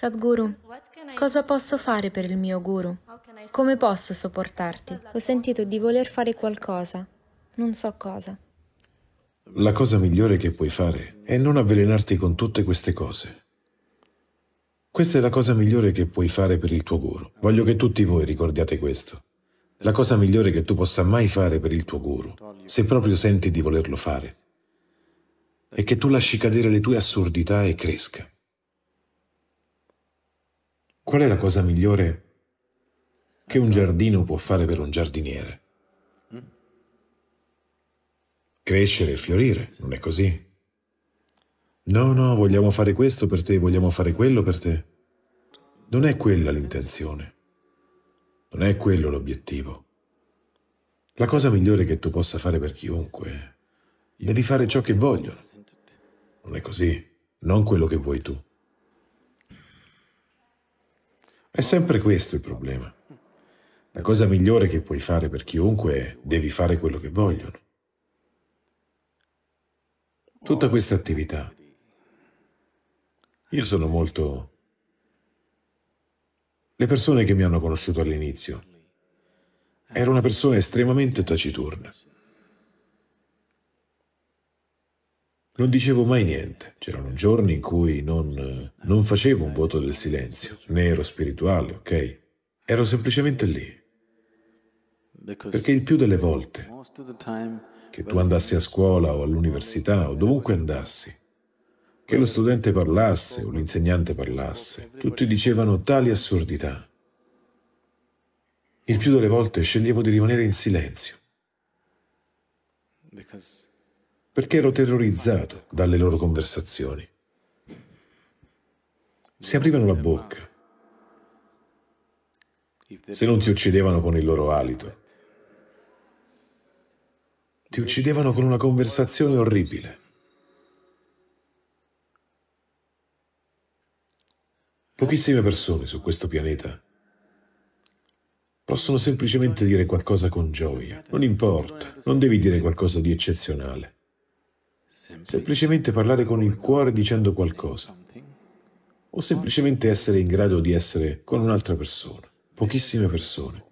Sadhguru, cosa posso fare per il mio guru? Come posso sopportarti? Ho sentito di voler fare qualcosa, non so cosa. La cosa migliore che puoi fare è non avvelenarti con tutte queste cose. Questa è la cosa migliore che puoi fare per il tuo guru. Voglio che tutti voi ricordiate questo. La cosa migliore che tu possa mai fare per il tuo guru, se proprio senti di volerlo fare, è che tu lasci cadere le tue assurdità e cresca. Qual è la cosa migliore che un giardino può fare per un giardiniere? Crescere e fiorire, non è così? No, no, vogliamo fare questo per te, vogliamo fare quello per te. Non è quella l'intenzione. Non è quello l'obiettivo. La cosa migliore che tu possa fare per chiunque, devi fare ciò che vogliono. Non è così, non quello che vuoi tu. È sempre questo il problema. La cosa migliore che puoi fare per chiunque è devi fare quello che vogliono. Tutta questa attività. Io sono molto... Le persone che mi hanno conosciuto all'inizio. Era una persona estremamente taciturna. Non dicevo mai niente. C'erano giorni in cui non, non facevo un voto del silenzio, né ero spirituale, ok? Ero semplicemente lì. Perché il più delle volte che tu andassi a scuola o all'università o dovunque andassi, che lo studente parlasse o l'insegnante parlasse, tutti dicevano tali assurdità. Il più delle volte sceglievo di rimanere in silenzio perché ero terrorizzato dalle loro conversazioni. Si aprivano la bocca. Se non ti uccidevano con il loro alito, ti uccidevano con una conversazione orribile. Pochissime persone su questo pianeta possono semplicemente dire qualcosa con gioia. Non importa, non devi dire qualcosa di eccezionale semplicemente parlare con il cuore dicendo qualcosa o semplicemente essere in grado di essere con un'altra persona, pochissime persone.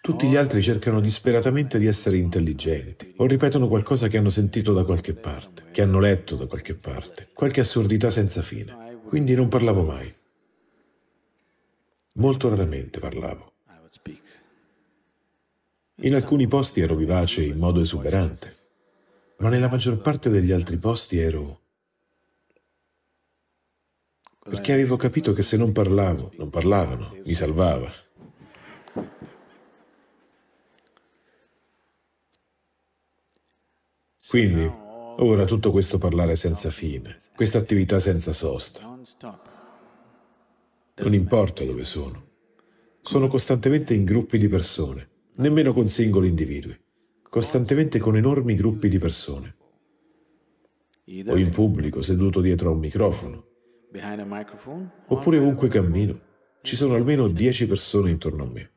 Tutti gli altri cercano disperatamente di essere intelligenti o ripetono qualcosa che hanno sentito da qualche parte, che hanno letto da qualche parte, qualche assurdità senza fine. Quindi non parlavo mai. Molto raramente parlavo. In alcuni posti ero vivace in modo esuberante ma nella maggior parte degli altri posti ero... Perché avevo capito che se non parlavo, non parlavano, mi salvava. Quindi, ora tutto questo parlare senza fine, questa attività senza sosta. Non importa dove sono. Sono costantemente in gruppi di persone, nemmeno con singoli individui costantemente con enormi gruppi di persone, o in pubblico, seduto dietro a un microfono, oppure ovunque cammino, ci sono almeno dieci persone intorno a me.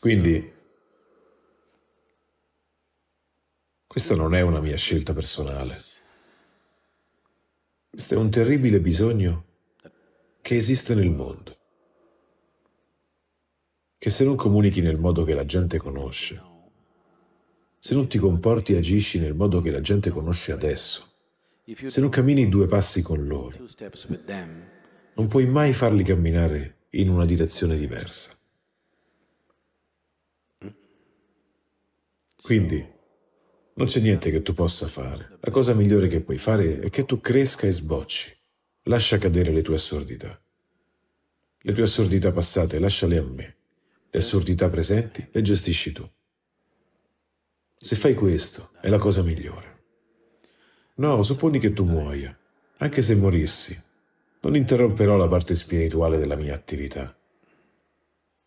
Quindi, questa non è una mia scelta personale. Questo è un terribile bisogno che esiste nel mondo che se non comunichi nel modo che la gente conosce, se non ti comporti e agisci nel modo che la gente conosce adesso, se non cammini due passi con loro, non puoi mai farli camminare in una direzione diversa. Quindi, non c'è niente che tu possa fare. La cosa migliore che puoi fare è che tu cresca e sbocci. Lascia cadere le tue assurdità. Le tue assurdità passate, lasciale a me le assurdità presenti le gestisci tu. Se fai questo, è la cosa migliore. No, supponi che tu muoia. Anche se morissi, non interromperò la parte spirituale della mia attività.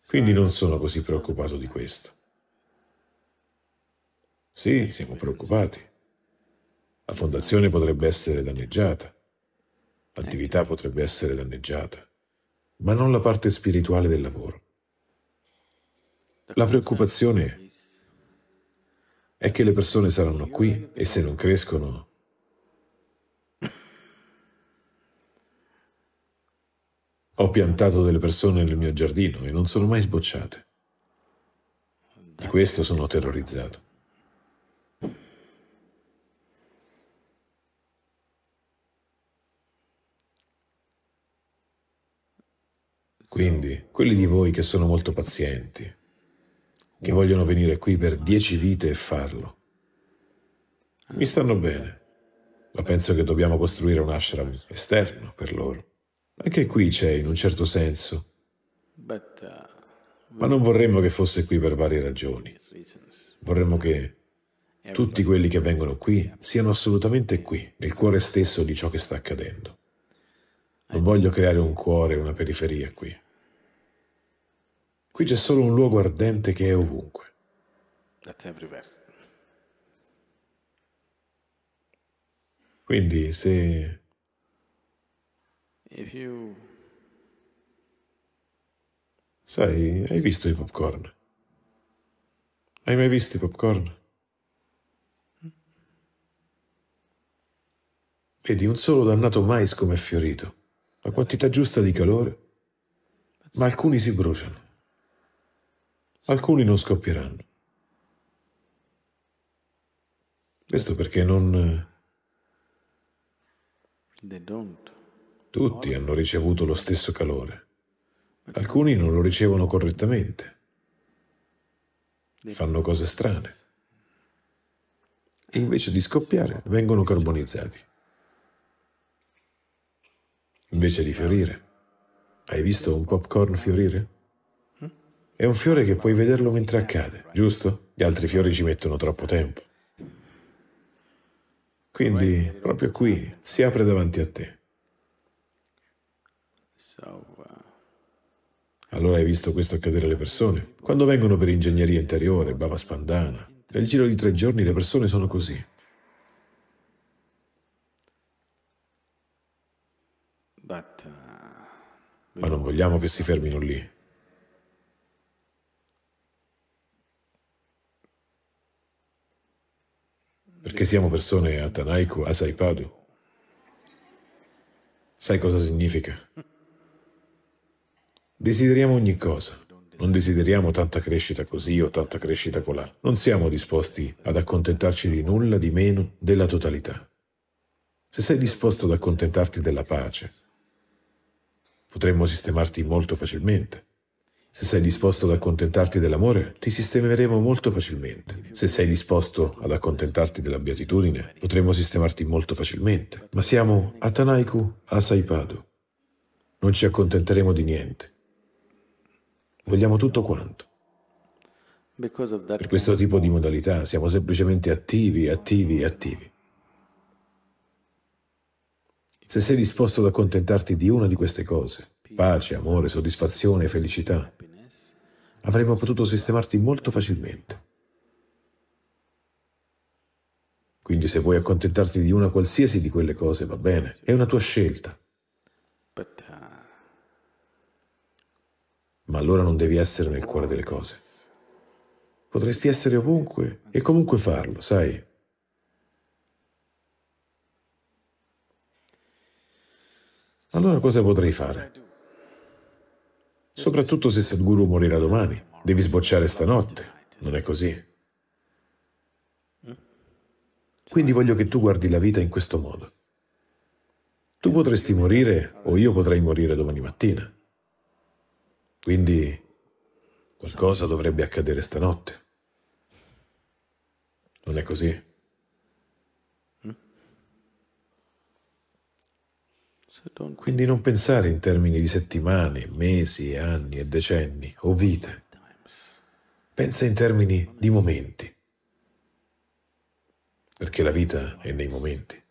Quindi non sono così preoccupato di questo. Sì, siamo preoccupati. La fondazione potrebbe essere danneggiata, l'attività potrebbe essere danneggiata, ma non la parte spirituale del lavoro. La preoccupazione è che le persone saranno qui e se non crescono... Ho piantato delle persone nel mio giardino e non sono mai sbocciate. Di questo sono terrorizzato. Quindi, quelli di voi che sono molto pazienti, che vogliono venire qui per dieci vite e farlo. Mi stanno bene, ma penso che dobbiamo costruire un ashram esterno per loro. Anche qui c'è, in un certo senso. Uh, ma non vorremmo che fosse qui per varie ragioni. Vorremmo che tutti quelli che vengono qui siano assolutamente qui, nel cuore stesso di ciò che sta accadendo. Non voglio creare un cuore, una periferia qui. Qui c'è solo un luogo ardente che è ovunque. That's everywhere. Quindi se... You... Sai, hai visto i popcorn? Hai mai visto i popcorn? Vedi un solo dannato mais come è fiorito, la quantità giusta di calore, ma alcuni si bruciano alcuni non scoppieranno. Questo perché non... Eh, tutti hanno ricevuto lo stesso calore. Alcuni non lo ricevono correttamente. Fanno cose strane. E invece di scoppiare vengono carbonizzati. Invece di fiorire. Hai visto un popcorn fiorire? È un fiore che puoi vederlo mentre accade, giusto? Gli altri fiori ci mettono troppo tempo. Quindi, proprio qui, si apre davanti a te. Allora hai visto questo accadere alle persone? Quando vengono per ingegneria interiore, bava spandana, nel giro di tre giorni le persone sono così. Uh, Ma non vogliamo che si fermino lì. perché siamo persone a Tanaiku, a Sai cosa significa? Desideriamo ogni cosa. Non desideriamo tanta crescita così o tanta crescita colà. Non siamo disposti ad accontentarci di nulla di meno della totalità. Se sei disposto ad accontentarti della pace, potremmo sistemarti molto facilmente. Se sei disposto ad accontentarti dell'amore, ti sistemeremo molto facilmente. Se sei disposto ad accontentarti della beatitudine, potremo sistemarti molto facilmente. Ma siamo Atanaiku Asaipadu. Non ci accontenteremo di niente. Vogliamo tutto quanto. Per questo tipo di modalità siamo semplicemente attivi, attivi, attivi. Se sei disposto ad accontentarti di una di queste cose, pace, amore, soddisfazione e felicità, avremmo potuto sistemarti molto facilmente. Quindi se vuoi accontentarti di una qualsiasi di quelle cose va bene, è una tua scelta. Ma allora non devi essere nel cuore delle cose. Potresti essere ovunque e comunque farlo, sai? Allora cosa potrei fare? Soprattutto se Sadhguru morirà domani. Devi sbocciare stanotte, non è così? Quindi voglio che tu guardi la vita in questo modo. Tu potresti morire o io potrei morire domani mattina. Quindi qualcosa dovrebbe accadere stanotte. Non è così? Quindi non pensare in termini di settimane, mesi, anni e decenni o vite. Pensa in termini di momenti, perché la vita è nei momenti.